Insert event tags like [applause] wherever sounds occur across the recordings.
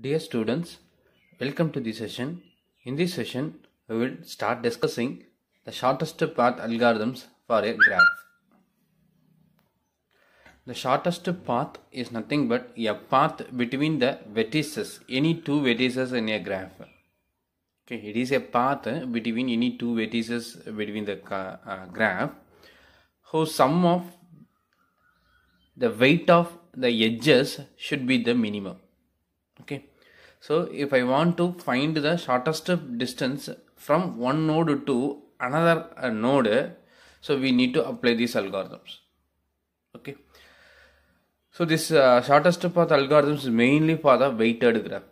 Dear students, welcome to the session. In this session, we will start discussing the shortest path algorithms for a graph. The shortest path is nothing but a path between the vertices, any two vertices in a graph. Okay, it is a path between any two vertices between the uh, graph whose sum of the weight of the edges should be the minimum okay so if I want to find the shortest distance from one node to another uh, node so we need to apply these algorithms okay so this uh, shortest path algorithms is mainly for the weighted graph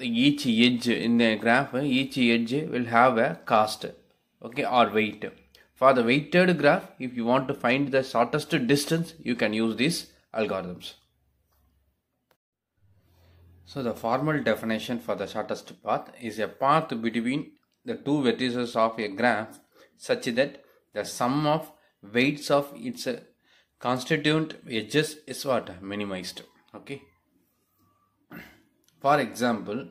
each edge in the graph each edge will have a cost okay or weight for the weighted graph if you want to find the shortest distance you can use these algorithms so the formal definition for the shortest path is a path between the two vertices of a graph such that the sum of weights of its constituent edges is what minimized okay for example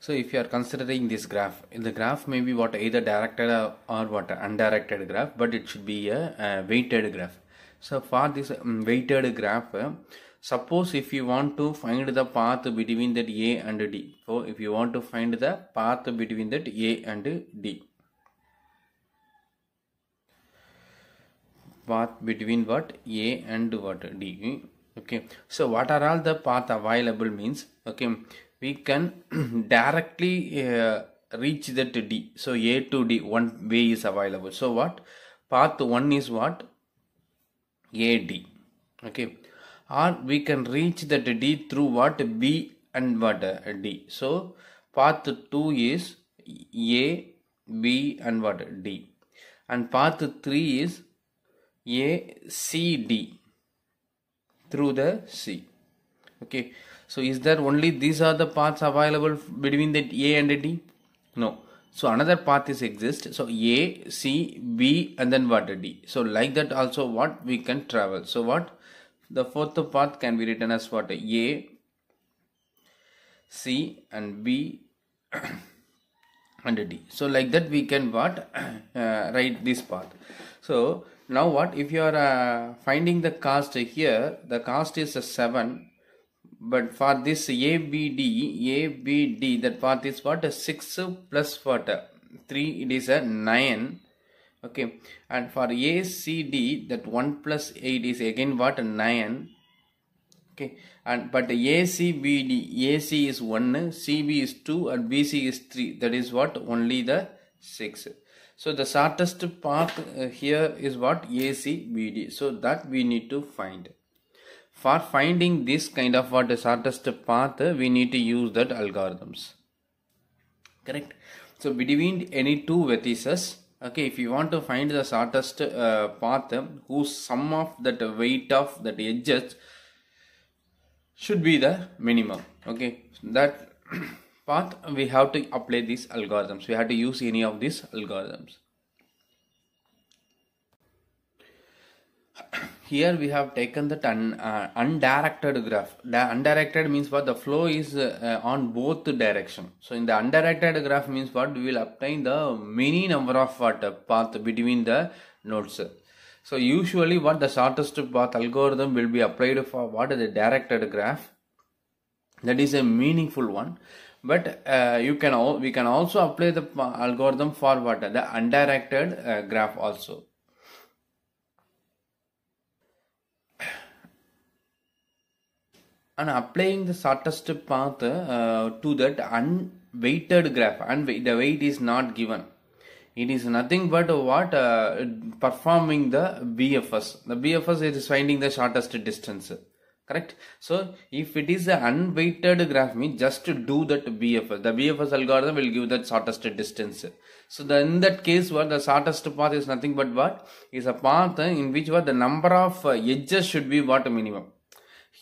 so if you are considering this graph the graph may be what either directed or what undirected graph but it should be a, a weighted graph so for this um, weighted graph Suppose if you want to find the path between that A and D. So if you want to find the path between that A and D. Path between what? A and what? D. Okay. So what are all the path available means? Okay. We can [clears throat] directly uh, reach that D. So A to D one way is available. So what? Path 1 is what? AD. Okay or we can reach that D through what B and what D. So path 2 is A, B and what D and path 3 is A, C, D through the C. Okay. So is there only these are the paths available between the A and D? No. So another path is exist. So A, C, B and then what D. So like that also what we can travel. So what the fourth path can be written as what? A, C and B [clears throat] and D. So like that we can what? [clears throat] Uh, write this path. So now what? If you are uh, finding the cost here, the cost is a 7 but for this a b d a b d that path is what? A 6 plus what? a 3 it is a 9 okay and for ACD that 1 plus 8 is again what 9 okay and but the ACBD AC is 1 CB is 2 and BC is 3 that is what only the 6 so the shortest path uh, here is what ACBD so that we need to find for finding this kind of what the shortest path we need to use that algorithms correct so between any two vertices okay if you want to find the shortest uh, path whose sum of that weight of that edges should be the minimum okay that [clears throat] path we have to apply these algorithms we have to use any of these algorithms here we have taken that un, uh, undirected graph. The undirected means what the flow is uh, on both direction. So in the undirected graph means what we will obtain the many number of what uh, path between the nodes. So usually what the shortest path algorithm will be applied for what is the directed graph. That is a meaningful one. But uh, you can all we can also apply the algorithm for what the undirected uh, graph also. and applying the shortest path uh, to that unweighted graph and the weight is not given it is nothing but what uh, performing the bfs the bfs is finding the shortest distance correct so if it is an unweighted graph means just do that bfs the bfs algorithm will give that shortest distance so the, in that case what the shortest path is nothing but what is a path in which what the number of uh, edges should be what minimum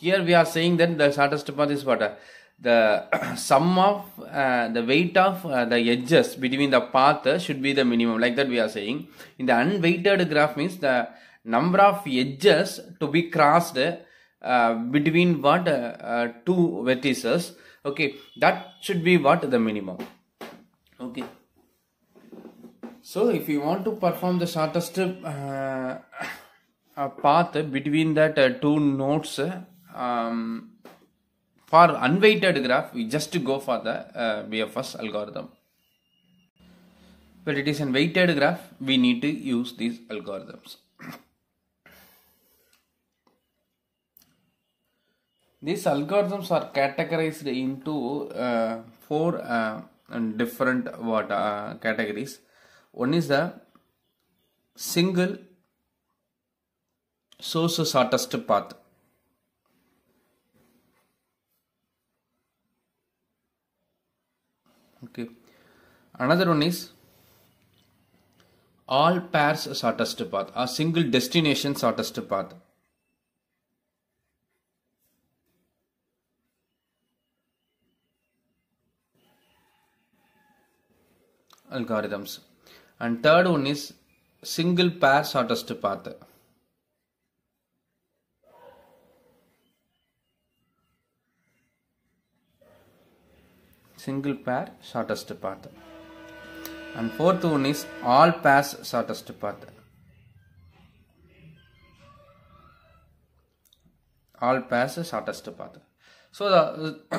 here we are saying that the shortest path is what? the [clears throat] sum of uh, the weight of uh, the edges between the path should be the minimum like that we are saying in the unweighted graph means the number of edges to be crossed uh, between what uh, uh, two vertices okay that should be what the minimum okay so if you want to perform the shortest uh, [coughs] path between that two nodes um, for unweighted graph, we just go for the uh, BFS algorithm. But it is in weighted graph, we need to use these algorithms. these algorithms are categorized into uh, four uh, different what uh, categories one is the single source shortest path Another one is all pairs shortest path or single destination shortest path. algorithms and third one is single pair shortest path single pair shortest path and fourth one is all pass shortest path all pass shortest path so the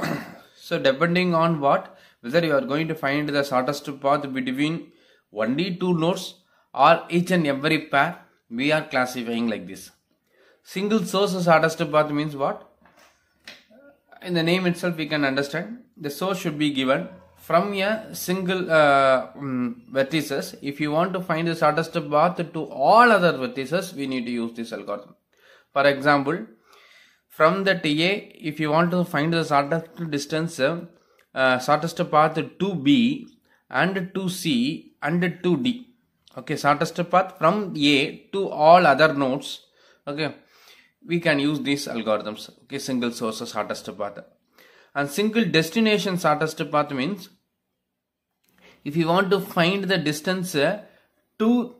[coughs] so depending on what whether you are going to find the shortest path between only two nodes or each and every pair we are classifying like this single source shortest path means what in the name itself we can understand the source should be given from a single uh, um, vertices if you want to find the shortest path to all other vertices we need to use this algorithm for example from the TA if you want to find the shortest distance uh, shortest path to B and to C and to D okay shortest path from A to all other nodes okay we can use these algorithms okay single source shortest path and single destination shortest path means if you want to find the distance uh, to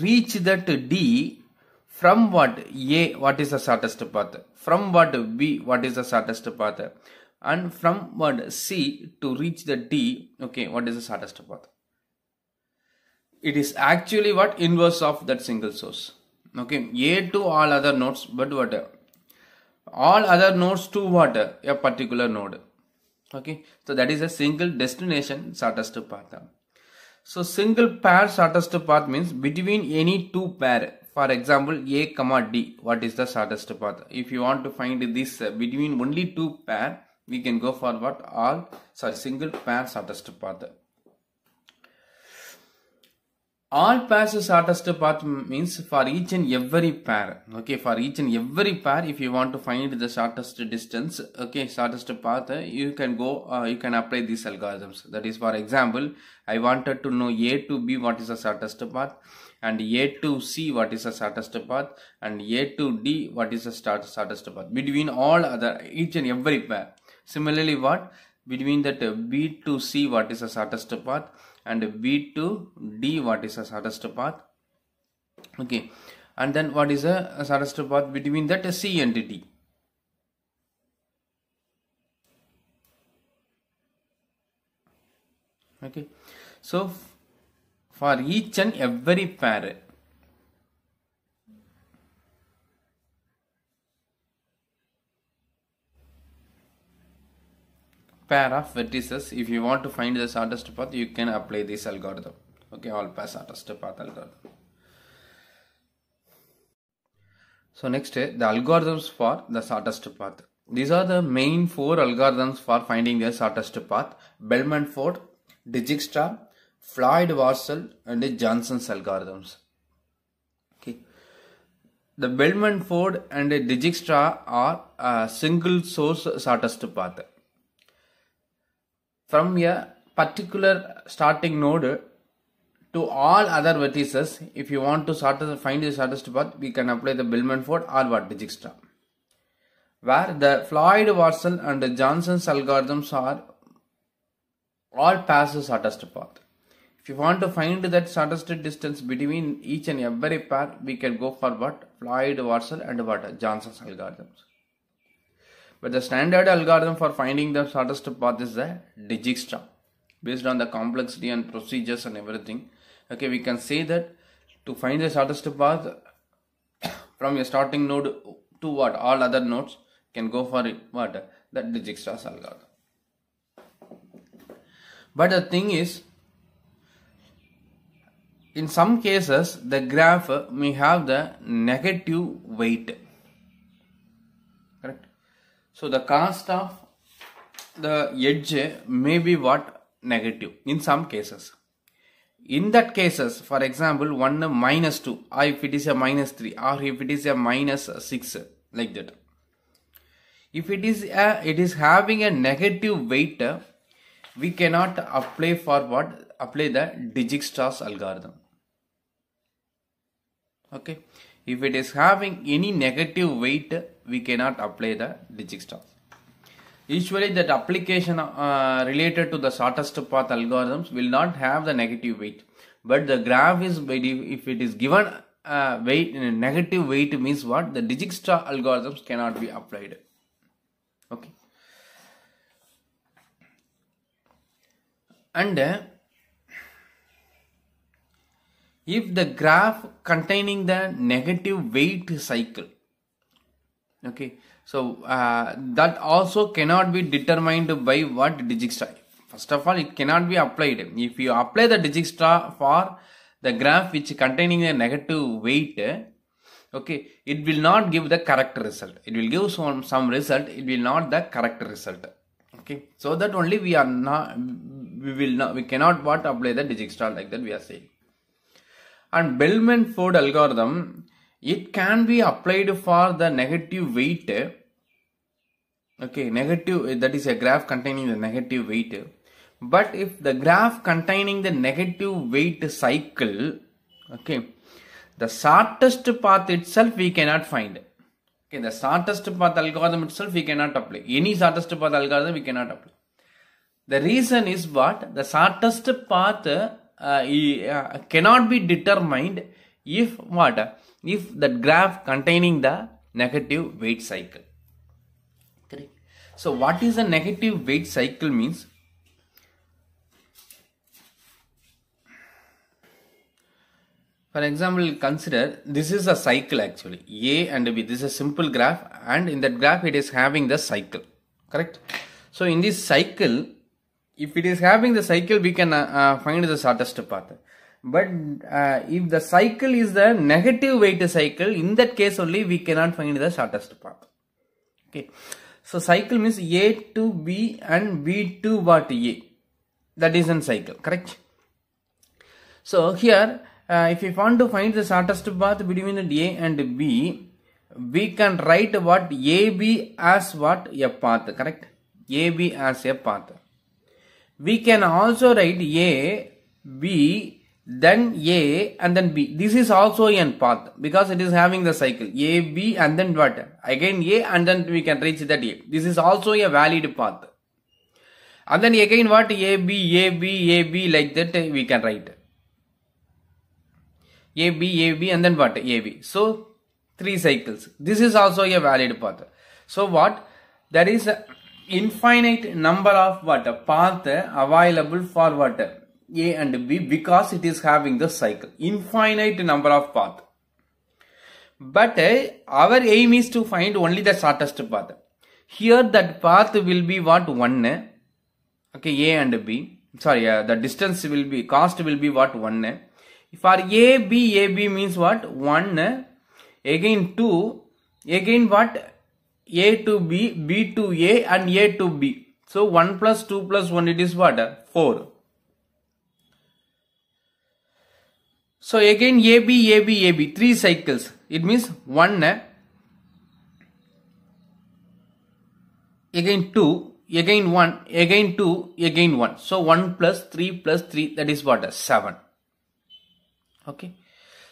reach that D from what A what is the shortest path from what B what is the shortest path and from what C to reach the D okay what is the shortest path it is actually what inverse of that single source okay A to all other nodes but what all other nodes to what a particular node okay so that is a single destination shortest path so single pair shortest path means between any two pair for example a comma d what is the shortest path if you want to find this uh, between only two pair we can go for what all sorry single pair shortest path all pairs shortest path means for each and every pair okay for each and every pair if you want to find the shortest distance okay shortest path you can go uh, you can apply these algorithms that is for example i wanted to know a to b what is the shortest path and a to c what is the shortest path and a to d what is the shortest path between all other each and every pair similarly what between that b to c what is the shortest path and b to d what is a shortest path okay and then what is a shortest path between that c and d okay so for each and every pair pair of vertices if you want to find the shortest path you can apply this algorithm okay all pass shortest path algorithm so next eh, the algorithms for the shortest path these are the main four algorithms for finding the shortest path bellman ford dijkstra floyd warshall and johnson's algorithms okay the bellman ford and dijkstra are a uh, single source shortest path from a particular starting node to all other vertices. If you want to find the shortest path, we can apply the Billman-Ford or what Dijkstra. Where the Floyd-Warshall and Johnson's algorithms are all pass the shortest path. If you want to find that shortest distance between each and every pair, we can go for what Floyd-Warshall and what Johnson's algorithms. But the standard algorithm for finding the shortest path is the Dijkstra. Based on the complexity and procedures and everything. Okay, we can say that to find the shortest path [coughs] from your starting node to what all other nodes can go for it, what the Dijkstra's algorithm. But the thing is, in some cases the graph may have the negative weight so the cost of the edge may be what negative in some cases. In that cases, for example, 1 minus 2 or if it is a minus 3 or if it is a minus 6 like that. If it is a, it is having a negative weight, we cannot apply for what? Apply the Dijkstra's algorithm. Okay. If it is having any negative weight, we cannot apply the digit Usually that application uh, related to the shortest path algorithms will not have the negative weight. But the graph is, if it is given a uh, weight, negative weight means what? The Dijkstra algorithms cannot be applied. Okay. And uh, if the graph containing the negative weight cycle okay so uh, that also cannot be determined by what digistra first of all it cannot be applied if you apply the digistra for the graph which containing a negative weight okay it will not give the correct result it will give some some result it will not the correct result okay so that only we are not we will not we cannot what apply the digistra like that we are saying and bellman ford algorithm it can be applied for the negative weight okay negative that is a graph containing the negative weight but if the graph containing the negative weight cycle okay the shortest path itself we cannot find okay the shortest path algorithm itself we cannot apply any shortest path algorithm we cannot apply the reason is what the shortest path uh, uh cannot be determined if what? If that graph containing the negative weight cycle. Correct. So what is a negative weight cycle means? For example, consider this is a cycle actually A and B. This is a simple graph and in that graph it is having the cycle. Correct. So in this cycle, if it is having the cycle, we can uh, uh, find the shortest path but uh, if the cycle is the negative weight cycle in that case only we cannot find the shortest path okay so cycle means a to b and b to what a that is in cycle correct so here uh, if you want to find the shortest path between a and b we can write what ab as what a path correct ab as a path we can also write a b then A and then B. This is also n path because it is having the cycle A, B and then what? Again A and then we can reach that A. This is also a valid path. And then again what? A, B, A, B, A, B like that we can write. A, B, A, B and then what? A, B. So three cycles. This is also a valid path. So what? There is infinite number of what? Path available for what? A and B because it is having the cycle, infinite number of path. But uh, our aim is to find only the shortest path. Here that path will be what? 1. Eh? Okay, A and B. Sorry, uh, the distance will be, cost will be what? 1. Eh? For A, B, A, B means what? 1. Again 2. Again what? A to B, B to A and A to B. So 1 plus 2 plus 1 it is what? 4. So again AB, AB, AB, three cycles. It means one, eh? again two, again one, again two, again one. So one plus three plus three, that is what? Seven. Okay.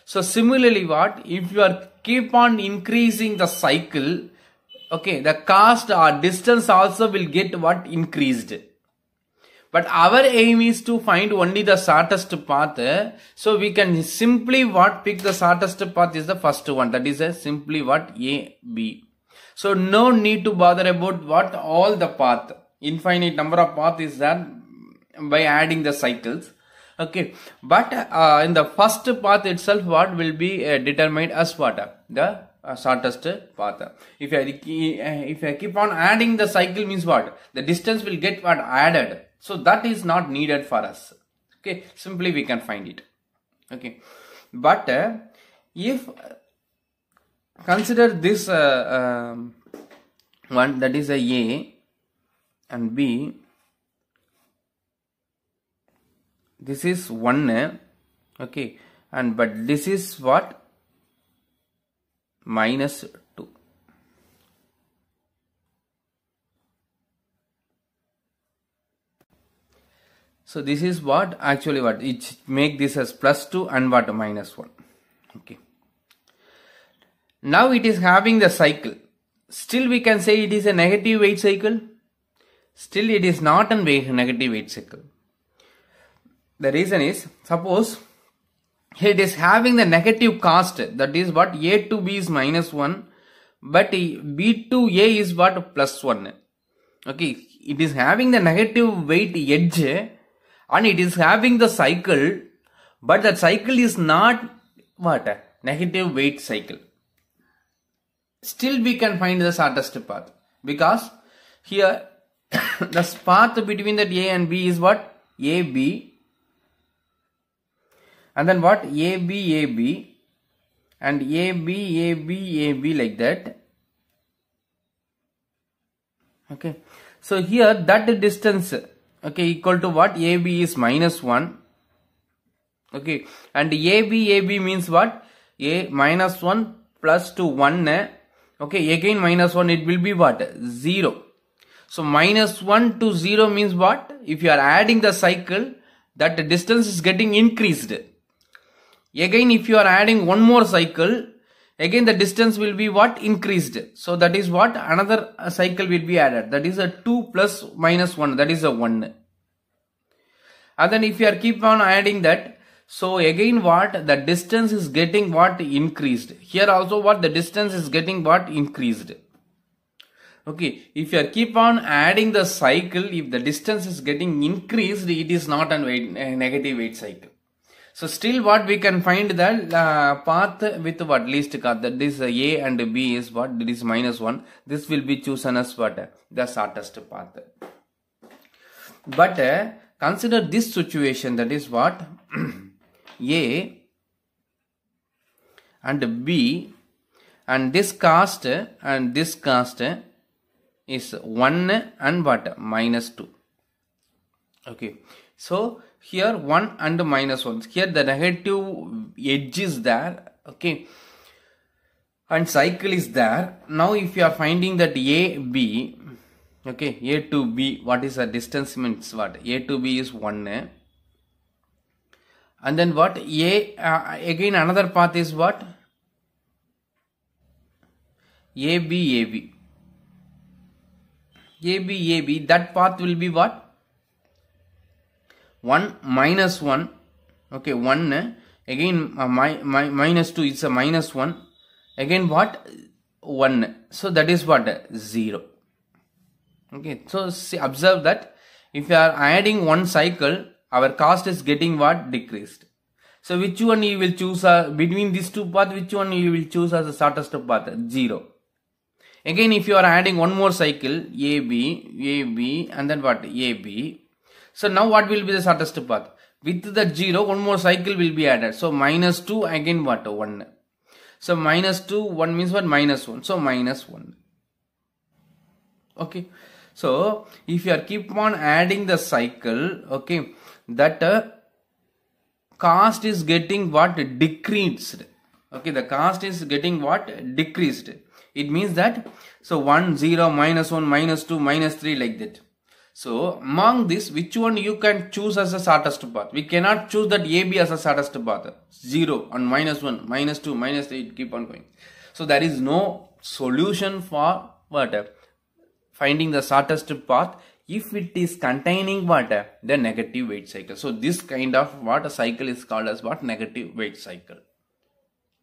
So similarly what? If you are keep on increasing the cycle, okay, the cost or distance also will get what? Increased. But our aim is to find only the shortest path. So we can simply what pick the shortest path is the first one. That is a uh, simply what A, B. So no need to bother about what all the path. Infinite number of path is that by adding the cycles. Okay. But uh, in the first path itself what will be uh, determined as what? The uh, shortest path. If I, if I keep on adding the cycle means what? The distance will get what added so that is not needed for us. Okay, simply we can find it. Okay, but uh, if uh, consider this uh, um, one that is a A and B, this is 1, okay, and but this is what? Minus So this is what actually what it make this as plus 2 and what minus 1. Okay. Now it is having the cycle. Still we can say it is a negative weight cycle. Still it is not a negative weight cycle. The reason is suppose it is having the negative cost that is what A to B is minus 1 but B to A is what plus 1. Okay, it is having the negative weight edge and it is having the cycle but that cycle is not what a negative weight cycle still we can find the shortest path because here [coughs] the path between that a and b is what a b and then what a b a b and a b a b a b like that okay so here that distance okay equal to what AB is minus 1 okay and AB AB means what A minus 1 plus to 1 eh? okay again minus 1 it will be what 0 so minus 1 to 0 means what if you are adding the cycle that the distance is getting increased again if you are adding one more cycle again the distance will be what increased so that is what another cycle will be added that is a 2 plus minus 1 that is a 1 and then if you are keep on adding that so again what the distance is getting what increased here also what the distance is getting what increased okay if you are keep on adding the cycle if the distance is getting increased it is not a negative weight cycle so still what we can find that uh, path with what least cut that is A and B is what this minus minus 1. This will be chosen as what the shortest path. But uh, consider this situation that is what [clears throat] A and B and this cost and this cost is 1 and what minus 2. Okay. So here 1 and minus 1 here the negative edge is there okay and cycle is there now if you are finding that a b okay a to b what is the distance means what a to b is 1 and then what a uh, again another path is what a b a b a b a b that path will be what 1 minus 1 okay 1 uh, again uh, my, my, minus 2 is a minus 1 again what 1 so that is what 0 okay so see, observe that if you are adding one cycle our cost is getting what decreased so which one you will choose uh, between these two path which one you will choose as the shortest path 0 again if you are adding one more cycle A B A B, and then what ab so now what will be the shortest path? With the 0, one more cycle will be added. So minus 2 again what? 1. So minus 2, 1 means what? Minus 1. So minus 1. Okay. So if you are keep on adding the cycle, okay, that uh, cost is getting what? Decreased. Okay, the cost is getting what? Decreased. It means that, so 1, 0, minus 1, minus 2, minus 3 like that. So among this, which one you can choose as the shortest path? We cannot choose that AB as a shortest path. 0 and minus 1, minus 2, minus 3, keep on going. So there is no solution for what? Finding the shortest path if it is containing what? The negative weight cycle. So this kind of what a cycle is called as what? Negative weight cycle.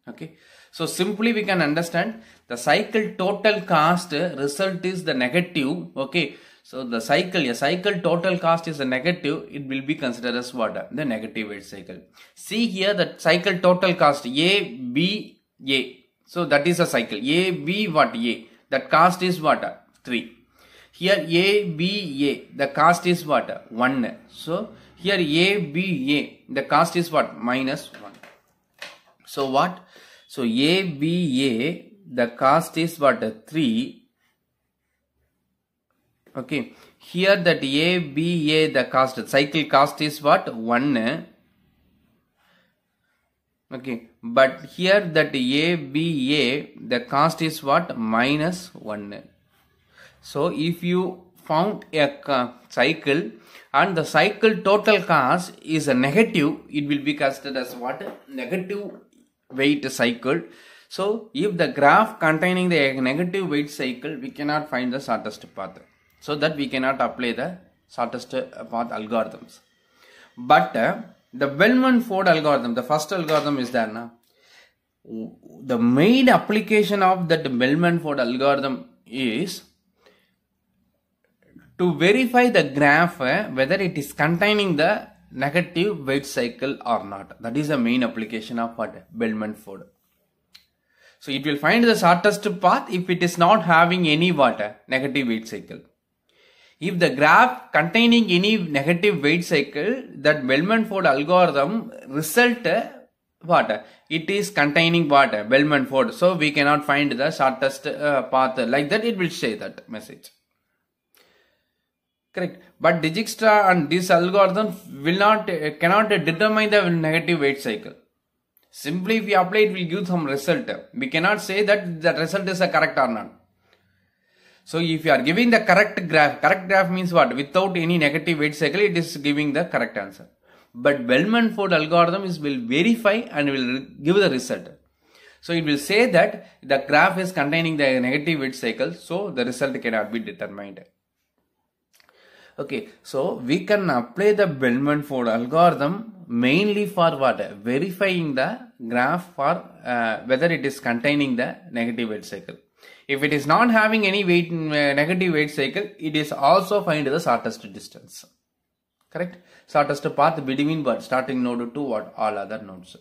Okay. So simply we can understand the cycle total cost result is the negative. Okay so the cycle, a cycle total cost is a negative, it will be considered as what? The negative weight cycle. See here the cycle total cost A, B, A. So that is a cycle. A, B, what? A. That cost is what? 3. Here A, B, A. The cost is what? 1. So here A, B, A. The cost is what? Minus 1. So what? So A, B, A. The cost is what? 3 okay here that a b a the cost cycle cost is what 1 okay but here that a b a the cost is what minus 1 so if you found a cycle and the cycle total cost is a negative it will be considered as what negative weight cycle so if the graph containing the negative weight cycle we cannot find the shortest path so that we cannot apply the shortest uh, path algorithms but uh, the Bellman Ford algorithm the first algorithm is there now the main application of that Bellman Ford algorithm is to verify the graph uh, whether it is containing the negative weight cycle or not. That is the main application of what Bellman Ford. So it will find the shortest path if it is not having any water uh, negative weight cycle. If the graph containing any negative weight cycle, that Bellman-Ford algorithm result uh, what? It is containing what? Bellman-Ford. So we cannot find the shortest uh, path. Like that, it will say that message. Correct. But Dijkstra and this algorithm will not uh, cannot determine the negative weight cycle. Simply if we apply it will give some result. We cannot say that the result is correct or not. So if you are giving the correct graph, correct graph means what? Without any negative weight cycle, it is giving the correct answer. But Bellman-Ford algorithm is will verify and will give the result. So it will say that the graph is containing the negative weight cycle, so the result cannot be determined. Okay, so we can apply the Bellman-Ford algorithm mainly for what? Verifying the graph for uh, whether it is containing the negative weight cycle. If it is not having any weight mm, uh, negative weight cycle, it is also find the shortest distance. Correct? Shortest path between what? Starting node to what? All other nodes.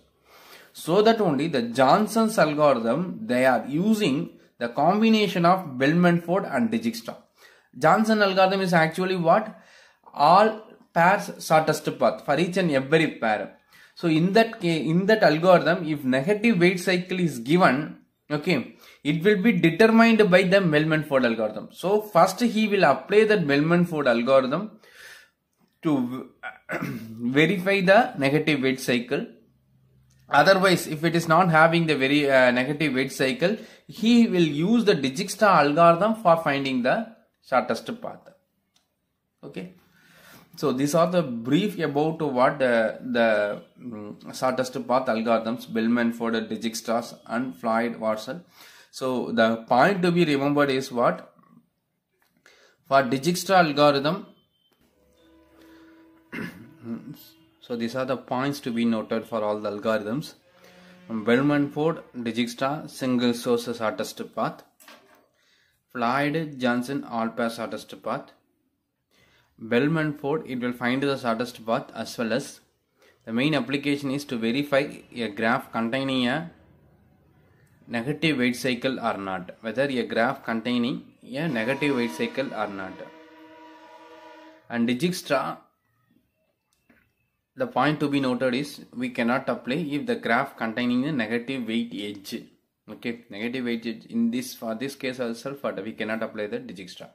So that only the Johnson's algorithm, they are using the combination of Bellman-Ford and Dijkstra. Johnson algorithm is actually what? All pairs shortest path for each and every pair. So in that in that algorithm, if negative weight cycle is given, okay it will be determined by the Melman Ford algorithm so first he will apply that Melman Ford algorithm to [clears throat] verify the negative weight cycle otherwise if it is not having the very uh, negative weight cycle he will use the Dijkstra algorithm for finding the shortest path okay so these are the brief about what uh, the um, shortest path algorithms, Billman for the Dijkstra's and Floyd warshall So the point to be remembered is what? For Dijkstra algorithm, [coughs] so these are the points to be noted for all the algorithms. Bellman Ford, Dijkstra, single source shortest path. Floyd Johnson, all pair shortest path. Bellman Ford, it will find the shortest path as well as the main application is to verify a graph containing a negative weight cycle or not, whether a graph containing a negative weight cycle or not. And Dijkstra, the point to be noted is we cannot apply if the graph containing a negative weight edge. Okay, negative weight edge in this for this case also, but we cannot apply the Dijkstra.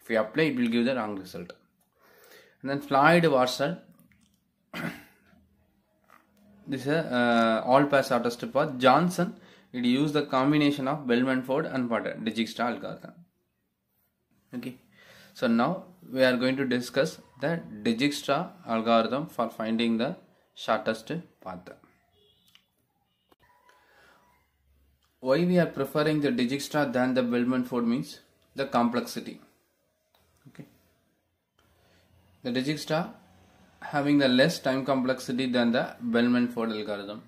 If we apply, it will give the wrong result. And then Floyd Warshall. this is a uh, all pass auto strip for Johnson. It used the combination of Bellman Ford and what? Dijkstra algorithm. Okay, so now we are going to discuss the Dijkstra algorithm for finding the shortest path. Why we are preferring the Dijkstra than the Bellman Ford means the complexity. The Dijkstra having the less time complexity than the Bellman-Ford algorithm.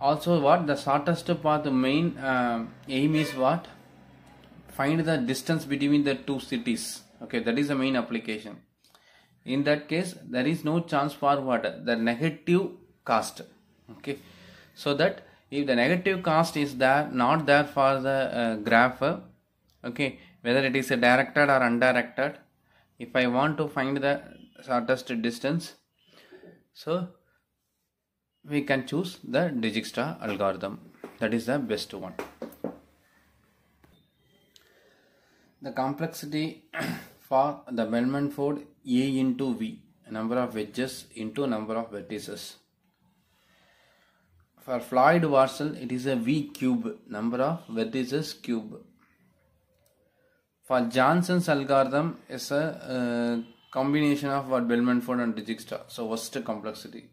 Also what the shortest path main uh, aim is what? Find the distance between the two cities. Okay, that is the main application. In that case, there is no chance for what? The negative cost. Okay, so that if the negative cost is there, not there for the uh, graph, okay, whether it is a directed or undirected if I want to find the shortest distance so we can choose the Dijkstra algorithm that is the best one the complexity [clears throat] for the Bellman Ford A into V number of edges into number of vertices for Floyd Warshall it is a V cube number of vertices cube for Johnson's algorithm is a uh, combination of what Bellman-Ford and Dijkstra. So worst complexity.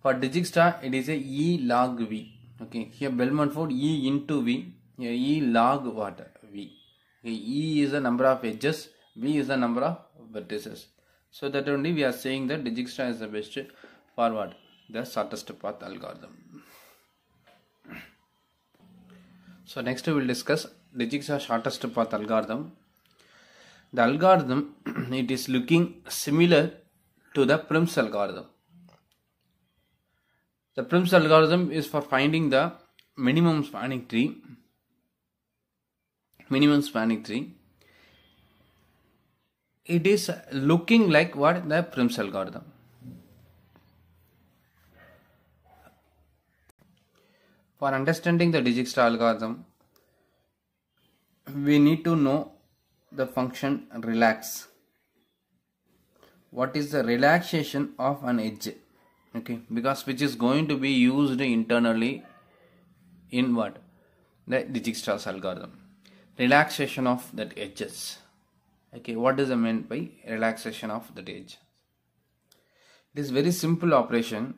For Dijkstra, it is a E log V. Okay, here Bellman-Ford E into V. Here E log what V. Okay, e is the number of edges. V is the number of vertices. So that only we are saying that Dijkstra is the best for what the shortest path algorithm. So next we will discuss Dijkstra shortest path algorithm. The algorithm it is looking similar to the Prim's algorithm. The Prim's algorithm is for finding the minimum spanning tree. Minimum spanning tree. It is looking like what the Prim's algorithm. For understanding the Dijkstra algorithm, we need to know the function relax what is the relaxation of an edge okay because which is going to be used internally in what the Dijkstra's algorithm relaxation of that edges okay what does it mean by relaxation of that edge it is very simple operation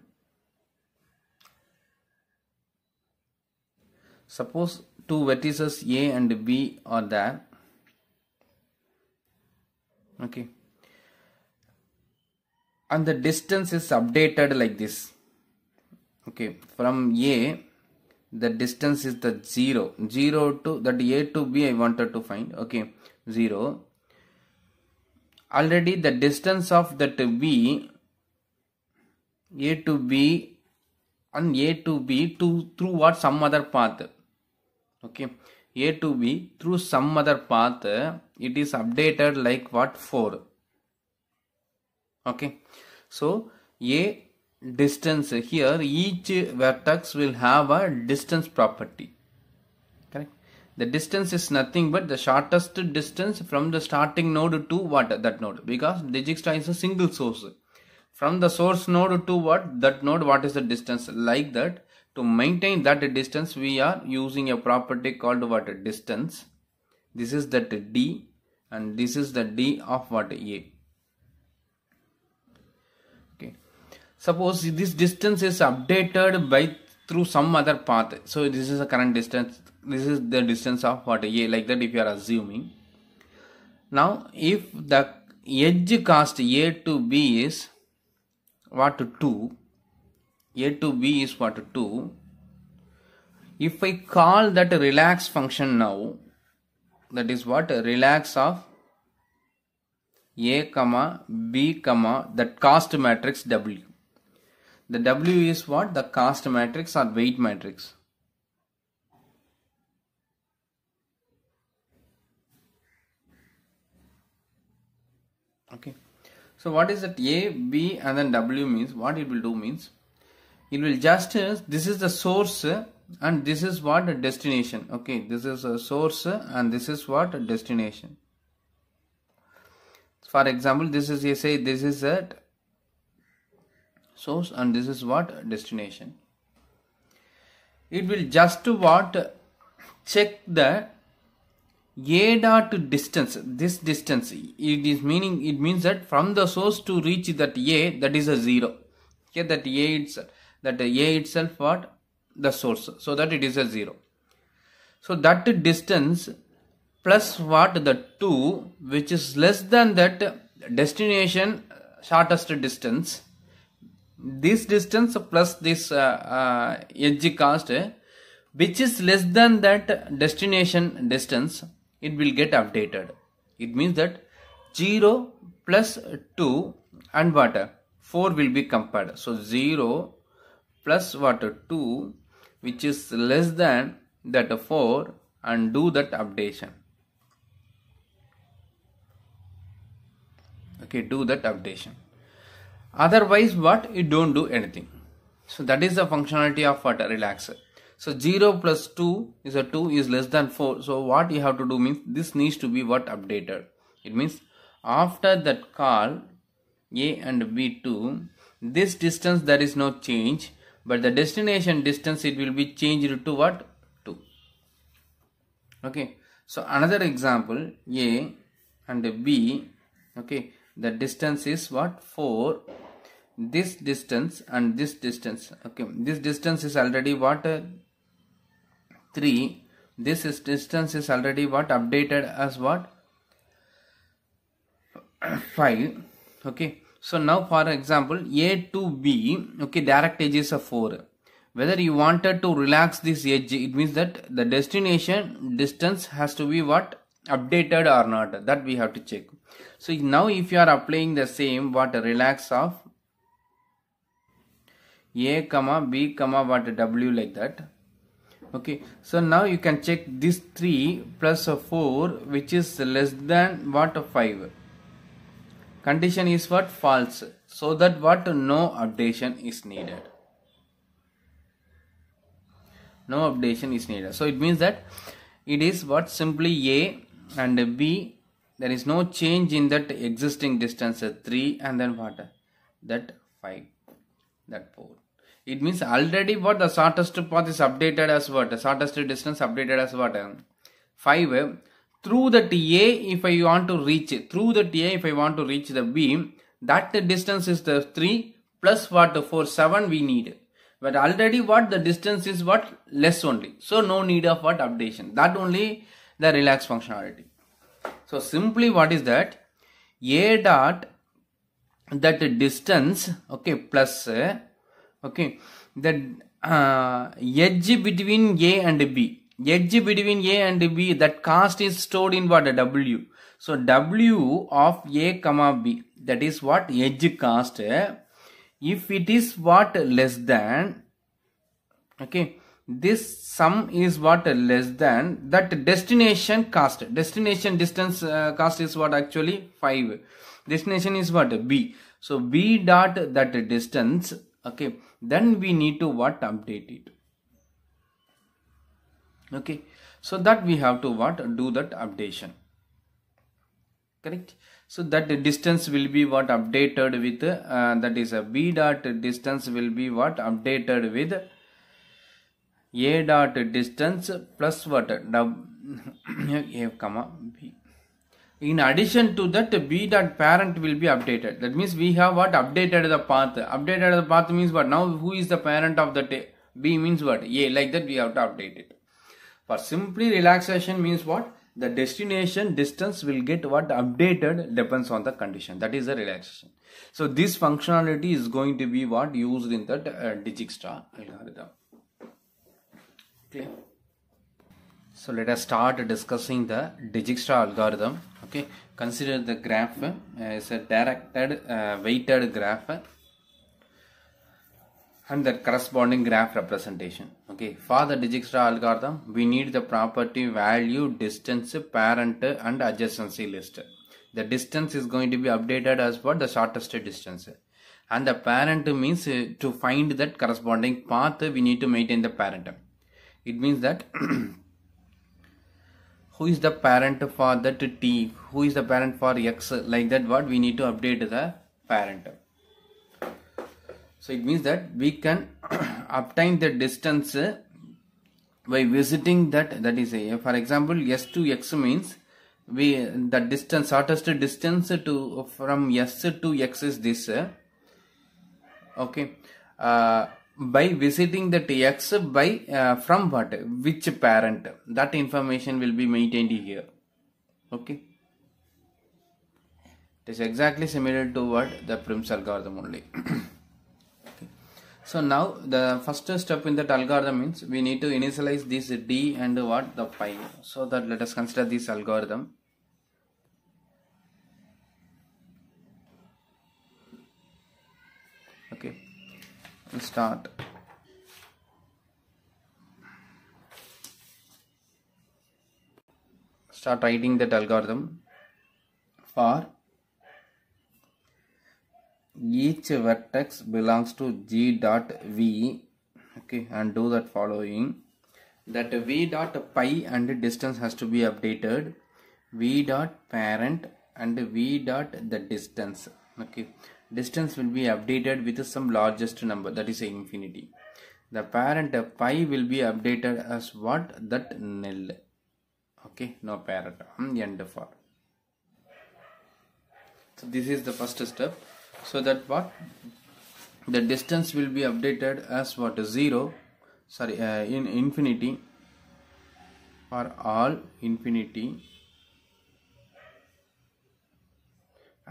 suppose two vertices A and B are there okay and the distance is updated like this okay from A the distance is the 0 0 to that A to B I wanted to find okay 0 already the distance of that B A to B and A to B to through what some other path okay a to b through some other path it is updated like what 4 okay so a distance here each vertex will have a distance property correct the distance is nothing but the shortest distance from the starting node to what that node because Dijkstra is a single source from the source node to what that node what is the distance like that to maintain that distance we are using a property called what distance this is that d and this is the d of what a okay suppose this distance is updated by through some other path so this is the current distance this is the distance of what a like that if you are assuming now if the edge cost a to b is what 2 a to b is what 2 if i call that relax function now that is what relax of a comma b comma that cost matrix w the w is what the cost matrix or weight matrix okay so what is that a b and then w means what it will do means it will just uh, this is the source uh, and this is what destination okay this is a source uh, and this is what destination for example this is you say this is a source and this is what destination it will just what check the a dot distance this distance it is meaning it means that from the source to reach that a that is a zero okay that a it's that a itself what the source so that it is a 0 so that distance plus what the 2 which is less than that destination shortest distance this distance plus this uh, uh, edge cost which is less than that destination distance it will get updated it means that 0 plus 2 and what 4 will be compared so 0 plus what 2 which is less than that 4 and do that updation. Okay, do that updation. Otherwise, what? You don't do anything. So that is the functionality of what? Relaxer. So 0 plus 2 is a 2 is less than 4. So what you have to do means this needs to be what updated. It means after that call A and B2 this distance there is no change but the destination distance it will be changed to what 2 okay so another example a and b okay the distance is what 4 this distance and this distance okay this distance is already what 3 this is distance is already what updated as what [coughs] 5 okay so now for example A to B okay direct edges are 4. Whether you wanted to relax this edge it means that the destination distance has to be what updated or not that we have to check. So now if you are applying the same what relax of A comma B comma what W like that okay so now you can check this 3 plus 4 which is less than what 5 condition is what false so that what no updation is needed no updation is needed so it means that it is what simply a and b there is no change in that existing distance 3 and then what that 5 that 4 it means already what the shortest path is updated as what the shortest distance updated as what 5 through that A if I want to reach it, through that A if I want to reach the B, that distance is the 3 plus what the 4, 7 we need. But already what the distance is what less only. So no need of what updation. That only the relax functionality. So simply what is that? A dot that distance okay plus okay that uh, edge between A and B edge between A and B that cost is stored in what W. So W of A comma B that is what edge cost if it is what less than okay this sum is what less than that destination cost destination distance uh, cost is what actually 5 destination is what b so b dot that distance okay then we need to what update it okay so that we have to what do that updation correct so that the distance will be what updated with uh, that is a b dot distance will be what updated with a dot distance plus what w [coughs] a comma b in addition to that b dot parent will be updated that means we have what updated the path updated the path means what now who is the parent of that a? b means what a like that we have to update it for simply relaxation means what? The destination distance will get what updated depends on the condition. That is the relaxation. So this functionality is going to be what used in the uh, Dijkstra algorithm. Okay. So let us start discussing the Dijkstra algorithm. Okay, consider the graph uh, a directed uh, weighted graph and the corresponding graph representation. Okay, for the Dijkstra algorithm, we need the property value, distance, parent and adjacency list. The distance is going to be updated as what the shortest distance. And the parent means uh, to find that corresponding path, we need to maintain the parent. It means that [clears throat] who is the parent for that t, who is the parent for x, like that what we need to update the parent. So it means that we can [clears throat] obtain the distance uh, by visiting that that is a for example s to x means we the distance shortest distance to from s to x is this uh, okay uh, by visiting that x by uh, from what which parent that information will be maintained here okay it is exactly similar to what the prim's algorithm only [clears throat] So now the first step in that algorithm means we need to initialize this d and what the pi. So that let us consider this algorithm. Okay, we'll start. Start writing that algorithm for each vertex belongs to g dot v okay and do that following that v dot pi and distance has to be updated v dot parent and v dot the distance okay distance will be updated with some largest number that is infinity the parent pi will be updated as what that nil okay no parent end for so this is the first step so that what the distance will be updated as what 0 sorry uh, in infinity for all infinity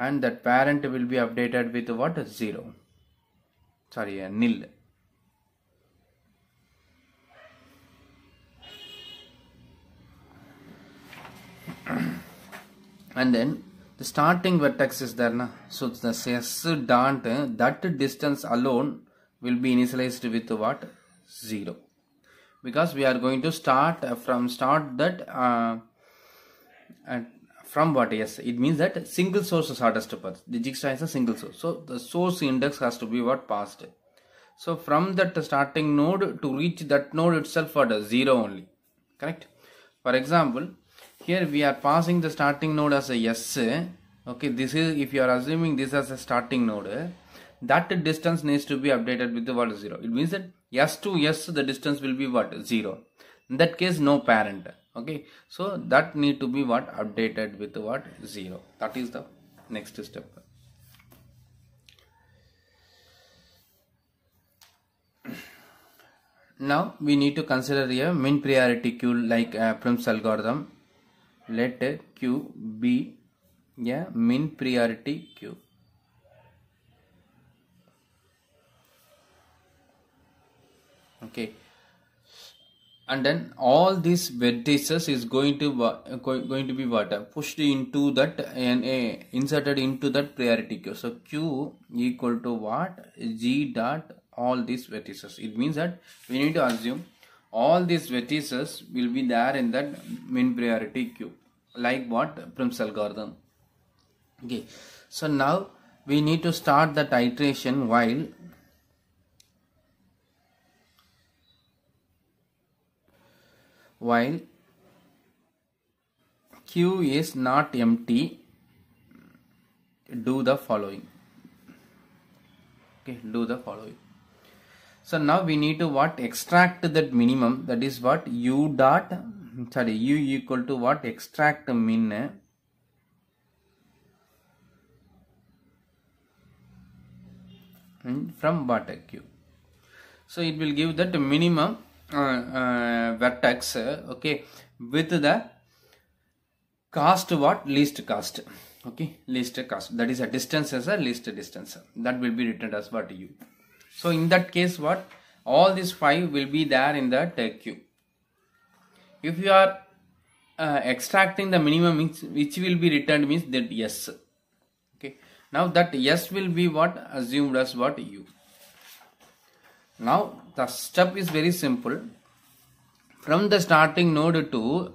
and that parent will be updated with what 0 sorry uh, nil [clears throat] and then starting vertex is there, na? so the s dot that distance alone will be initialized with what? 0 because we are going to start from start that uh, from what yes it means that single source is path the jigsaw is a single source so the source index has to be what passed so from that starting node to reach that node itself what zero only correct for example here we are passing the starting node as a s okay this is if you are assuming this as a starting node that distance needs to be updated with the value 0 it means that s to s the distance will be what 0 in that case no parent okay so that need to be what updated with what 0 that is the next step now we need to consider a min priority queue like uh, prim's algorithm let Q be a min priority Q. Okay. And then all these vertices is going to going to be what pushed into that and a uh, inserted into that priority queue. So Q equal to what g dot all these vertices. It means that we need to assume all these vertices will be there in that min priority queue like what prim's algorithm okay so now we need to start that iteration while while queue is not empty do the following okay do the following so now we need to what extract that minimum that is what u dot sorry u equal to what extract min hmm, from what q. So it will give that minimum uh, uh, vertex okay with the cost what least cost okay least cost that is a distance as a least distance that will be written as what u. So in that case what? All these 5 will be there in the queue. If you are uh, extracting the minimum which, which will be returned means that yes. Okay. Now that yes will be what assumed as what you. Now the step is very simple. From the starting node to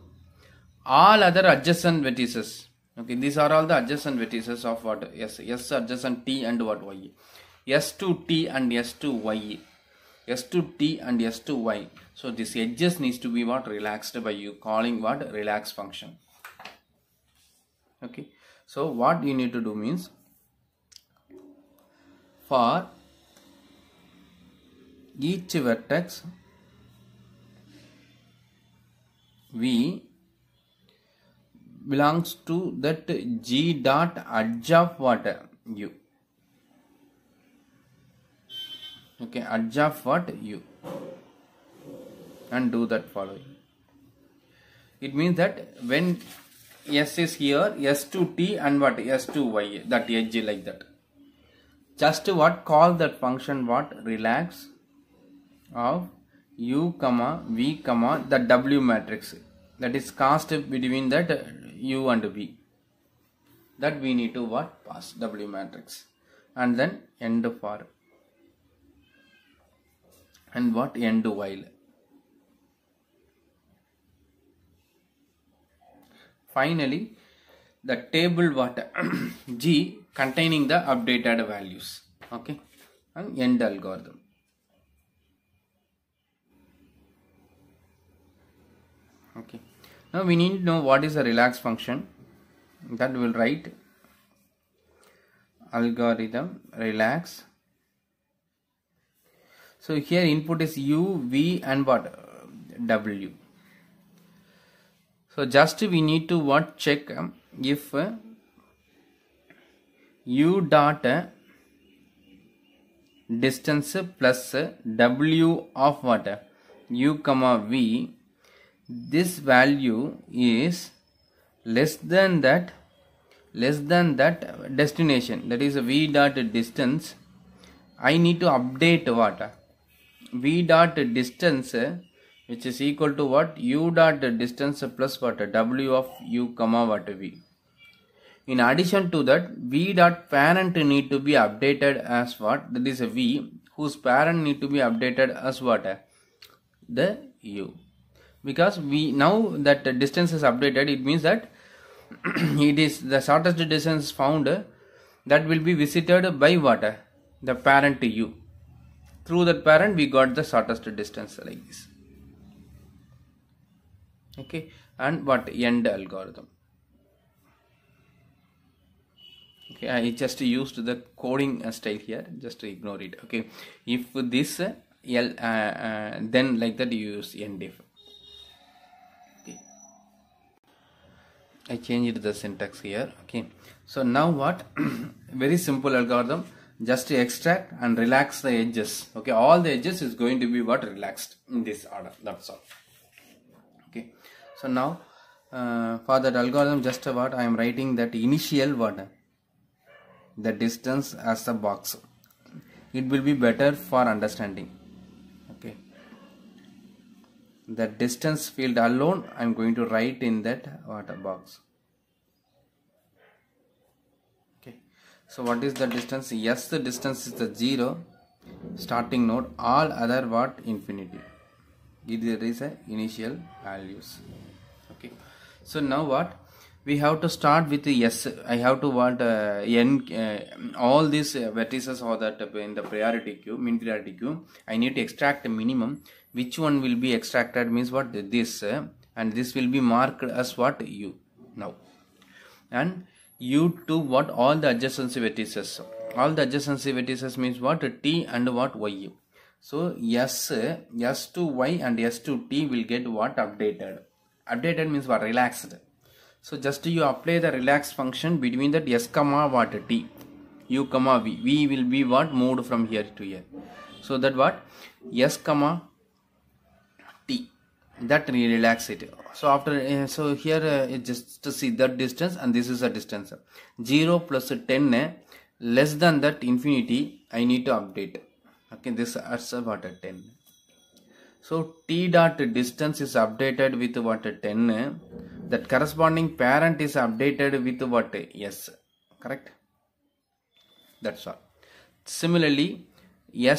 all other adjacent vertices okay these are all the adjacent vertices of what yes yes adjacent t and what y S to T and S to Y. S to T and S to Y. So this edges needs to be what relaxed by you calling what relax function. Okay. So what you need to do means for each vertex V belongs to that G dot edge of what U okay adjust what you and do that following it means that when s is here s to t and what s to y that edge like that just what call that function what relax of u comma v comma the w matrix that is cast between that u and v that we need to what pass w matrix and then end for and what end while. Finally, the table what [clears throat] G containing the updated values. Okay, and end algorithm. Okay, now we need to know what is the relax function that will write algorithm relax so here input is U, V and what? W. So just we need to what check um, if uh, U dot uh, distance plus uh, W of what? U comma V. This value is less than that less than that destination that is V dot distance I need to update what v dot distance which is equal to what u dot distance plus what w of u comma what v. In addition to that v dot parent need to be updated as what that is a v whose parent need to be updated as what the u because we now that distance is updated it means that [clears throat] it is the shortest distance found that will be visited by what the parent u through that parent we got the shortest distance like this okay and what end algorithm okay i just used the coding uh, style here just ignore it okay if this uh, l uh, uh, then like that you use end if okay i changed the syntax here okay so now what [clears throat] very simple algorithm just extract and relax the edges okay all the edges is going to be what relaxed in this order that's all okay so now uh, for that algorithm just what I am writing that initial what the distance as a box it will be better for understanding okay the distance field alone I am going to write in that what box so what is the distance yes the distance is the zero starting node all other what infinity It is a initial values okay so now what we have to start with yes i have to want uh, n uh, all these uh, vertices or that in the priority queue min priority queue i need to extract a minimum which one will be extracted means what this and this will be marked as what u now and you to what all the adjacency vertices all the adjacency vertices means what t and what y so s s to y and s to t will get what updated updated means what relaxed so just you apply the relax function between that s comma what t u comma v v will be what moved from here to here so that what s comma that we relax it so after uh, so here uh, just to see that distance and this is a distance 0 plus 10 uh, less than that infinity i need to update okay this is about a 10 so t dot distance is updated with what 10 uh, that corresponding parent is updated with what yes correct that's all similarly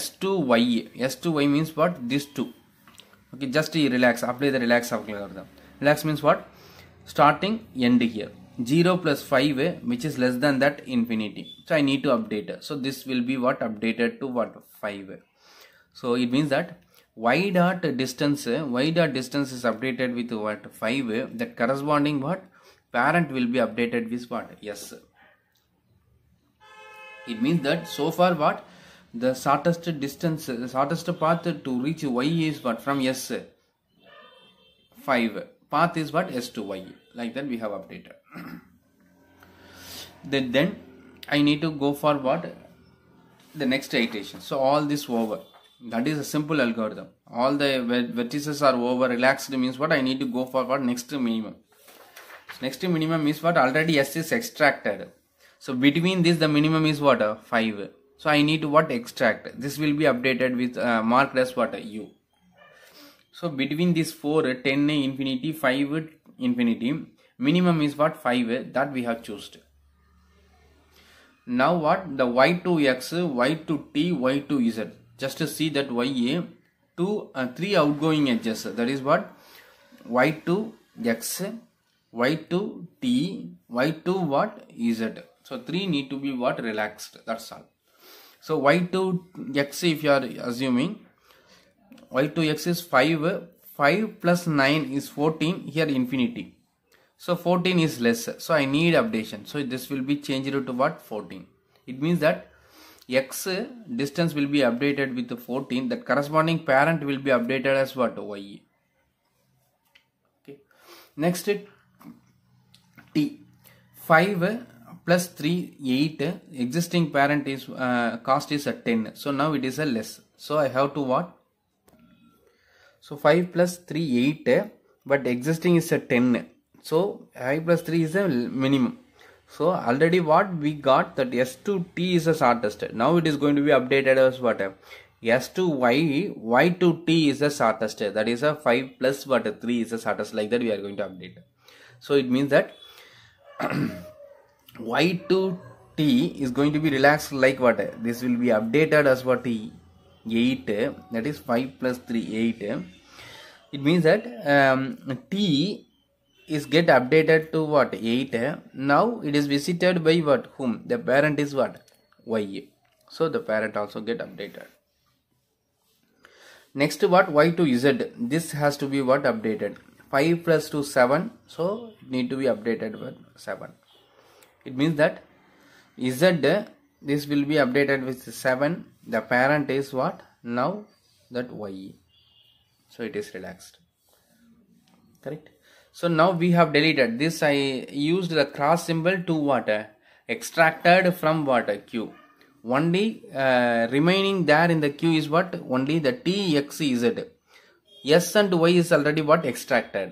s to y s to y means what this two okay just relax apply the relax algorithm relax means what starting end here 0 plus 5 which is less than that infinity so i need to update so this will be what updated to what 5 so it means that y dot distance y dot distance is updated with what 5 that corresponding what parent will be updated with what yes it means that so far what the shortest distance the shortest path to reach y is what from s 5 path is what s to y like that we have updated [clears throat] then then i need to go for what the next iteration so all this over that is a simple algorithm all the vertices are over relaxed means what i need to go for what next minimum so next minimum is what already s is extracted so between this the minimum is what 5 so I need what extract this will be updated with uh, marked as what u so between these four 10 infinity 5 infinity minimum is what 5 that we have chosen now what the y to x y to t y to z just to see that ya two uh, three outgoing edges that is what y to x y to t y to what z so three need to be what relaxed that's all so y2 x if you are assuming y2 x is 5, 5 plus 9 is 14 here infinity. So 14 is less. So I need updation. So this will be changed to what 14. It means that x distance will be updated with the 14 that corresponding parent will be updated as what y okay next it t 5 plus 3 8 existing parent is uh, cost is at 10 so now it is a less so I have to what so 5 plus 3 8 but existing is at 10 so 5 plus 3 is a minimum so already what we got that S to T is a shortest now it is going to be updated as what S to Y Y to T is a shortest that is a 5 plus what 3 is a shortest like that we are going to update so it means that [clears throat] y2 t is going to be relaxed like what this will be updated as what 8 that is 5 plus 3 8 it means that um, t is get updated to what 8 now it is visited by what whom the parent is what y so the parent also get updated next what y2 z this has to be what updated 5 plus 2 7 so need to be updated with 7 it means that z this will be updated with 7 the parent is what now that y so it is relaxed correct so now we have deleted this i used the cross symbol to what extracted from what q only uh, remaining there in the queue is what only the t x z s and y is already what extracted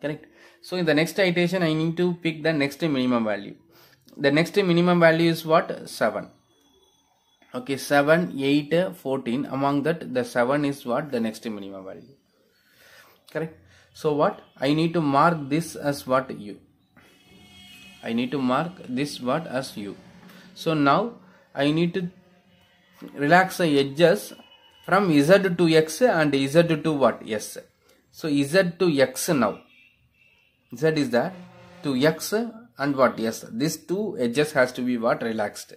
correct so in the next iteration i need to pick the next minimum value the next minimum value is what 7 okay 7 8 14 among that the 7 is what the next minimum value correct so what i need to mark this as what u i need to mark this what as u so now i need to relax the edges from z to x and z to what s so z to x now z is that to x and what yes these two edges has to be what relaxed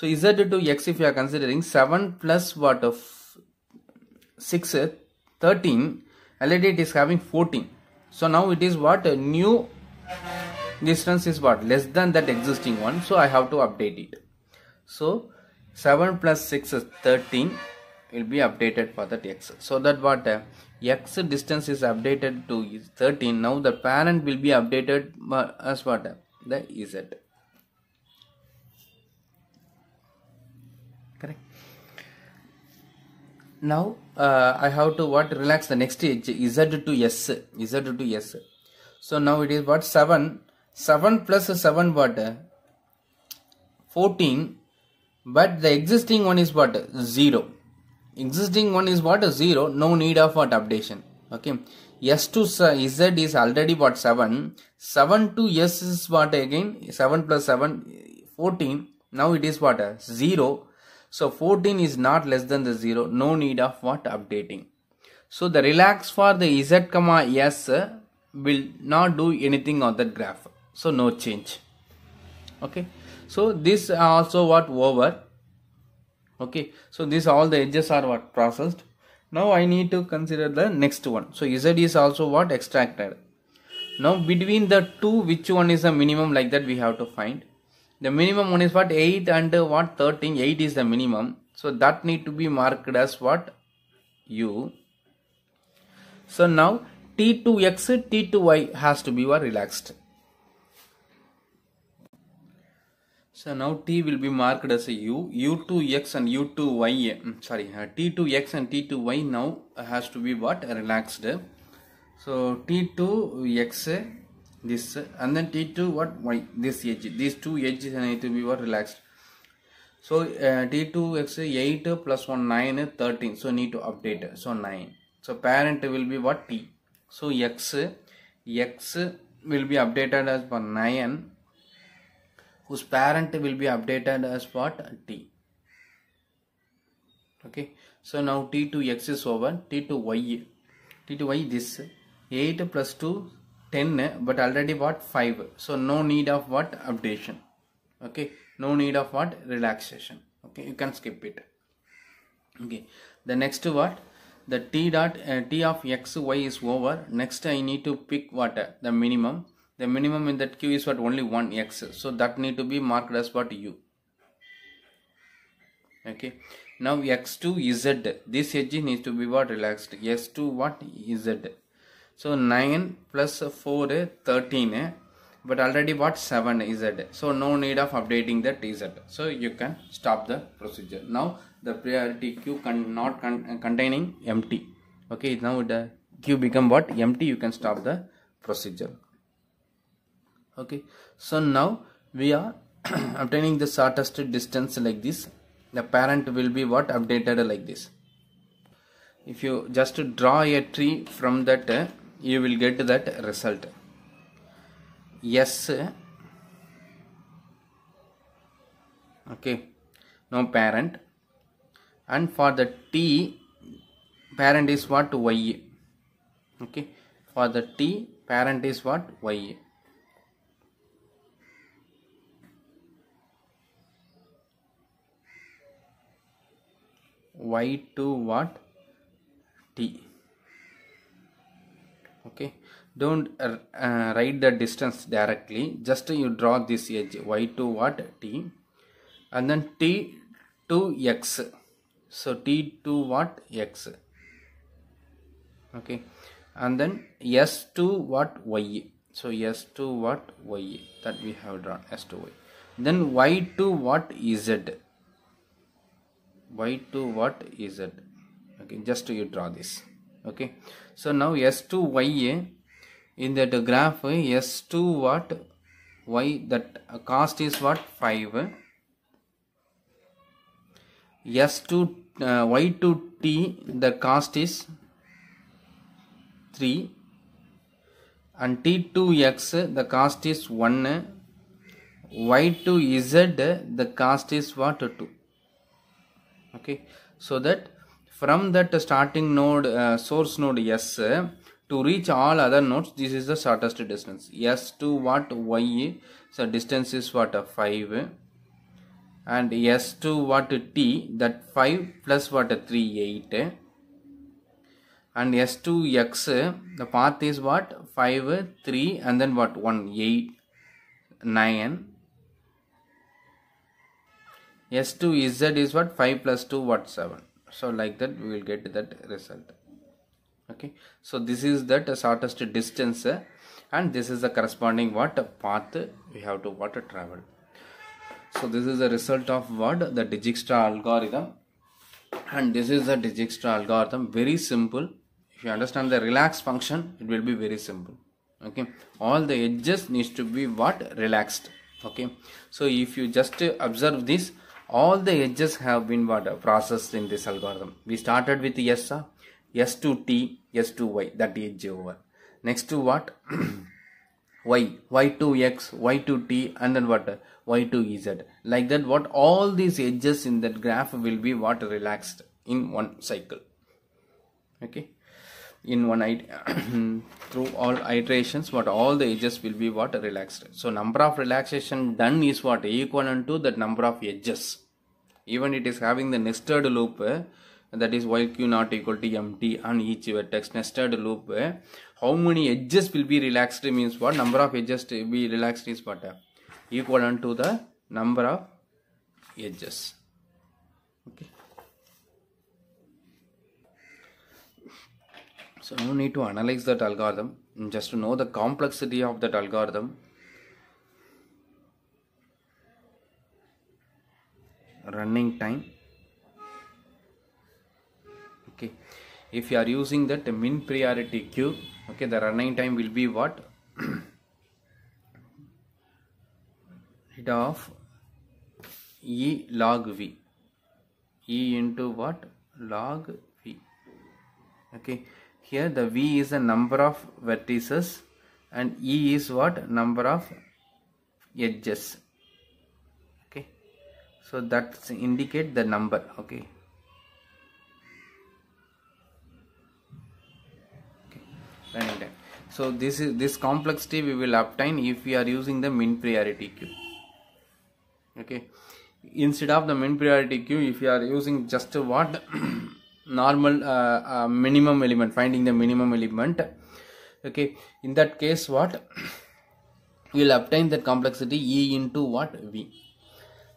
so z to x if you are considering 7 plus what of 6 13 already it is having 14 so now it is what a new distance is what less than that existing one so i have to update it so 7 plus 6 is 13 will be updated for that x so that what uh, x distance is updated to 13 now the parent will be updated uh, as what the z correct now uh, i have to what relax the next edge z to s z to s so now it is what 7 7 plus 7 what 14 but the existing one is what 0 existing one is what 0 no need of what updation okay s to z is already what 7 7 to s is what again 7 plus 7 14 now it is what 0 so 14 is not less than the 0 no need of what updating so the relax for the z comma s will not do anything on that graph so no change okay so this also what over okay so this all the edges are what processed now I need to consider the next one so Z is also what extracted now between the two which one is the minimum like that we have to find the minimum one is what 8 and what 13 8 is the minimum so that need to be marked as what u so now t2x t2y has to be what relaxed So now t will be marked as a u, u2x and u2y, mm, sorry, uh, t2x and t2y now has to be what? Relaxed. So t2x this and then t2 what y this edge these two edges and to be what relaxed so uh, t2x 8 plus 1 9 13 so need to update so 9 so parent will be what t so x x will be updated as one 9 whose parent will be updated as what t okay so now t to x is over t to y t to y this 8 plus 2 10 but already what 5 so no need of what updation okay no need of what relaxation okay you can skip it okay the next what the t dot uh, t of x y is over next i need to pick what the minimum the minimum in that queue is what only 1x so that need to be marked as what u okay now x2 z this edge needs to be what relaxed x2 what z so 9 plus 4 13 but already what 7 z so no need of updating the z so you can stop the procedure now the priority queue can not con uh, containing empty okay now the queue become what empty you can stop the procedure okay so now we are [clears throat] obtaining the shortest distance like this the parent will be what updated like this if you just draw a tree from that you will get that result yes okay no parent and for the t parent is what y okay for the t parent is what y y to what t okay don't uh, uh, write the distance directly just you draw this edge y to what t and then t to x so t to what x okay and then s to what y so s to what y that we have drawn s to y then y to what z y to what is it? okay just you draw this okay so now s2 ya in that graph s2 what y that cost is what 5 s2 uh, y2 t the cost is 3 and t2x the cost is 1 y2 z the cost is what 2 okay so that from that starting node uh, source node s to reach all other nodes this is the shortest distance s to what y so distance is what a 5 and s to what t that 5 plus what 3 8 and s to x the path is what 5 3 and then what 1 8 9 s two z is what 5 plus 2 what 7 so like that we will get that result okay so this is that shortest distance and this is the corresponding what path we have to what travel so this is the result of what the dijkstra algorithm and this is the dijkstra algorithm very simple if you understand the relaxed function it will be very simple okay all the edges needs to be what relaxed okay so if you just observe this all the edges have been what uh, processed in this algorithm we started with s uh, s to t s to y that edge over next to what [clears throat] y y to x y to t and then what uh, y to z like that what all these edges in that graph will be what relaxed in one cycle okay in one [clears throat] through all iterations what all the edges will be what relaxed so number of relaxation done is what equivalent to the number of edges even it is having the nested loop that is yq not equal to mt on each vertex nested loop how many edges will be relaxed means what number of edges to be relaxed is what equivalent to the number of edges okay so no need to analyze that algorithm just to know the complexity of that algorithm running time okay if you are using that min priority queue okay the running time will be what it [clears throat] of e log v e into what log v okay here the v is the number of vertices and e is what number of edges so that's indicate the number okay running time. So this is this complexity we will obtain if we are using the min priority queue. Okay. Instead of the min priority queue, if you are using just what [coughs] normal uh, uh, minimum element, finding the minimum element. Okay. In that case, what [coughs] we will obtain the complexity E into what V.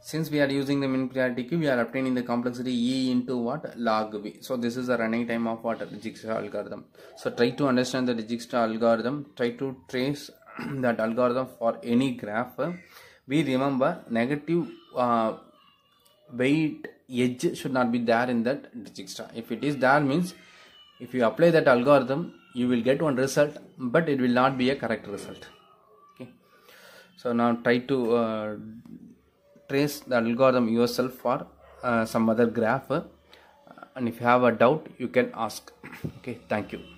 Since we are using the min priority we are obtaining the complexity E into what? Log v. So this is the running time of what? Dijkstra algorithm. So try to understand the Dijkstra algorithm. Try to trace [clears throat] that algorithm for any graph. We remember negative uh, weight edge should not be there in that Dijkstra. If it is there means if you apply that algorithm you will get one result but it will not be a correct result okay so now try to uh, trace the algorithm yourself for uh, some other graph and if you have a doubt you can ask okay thank you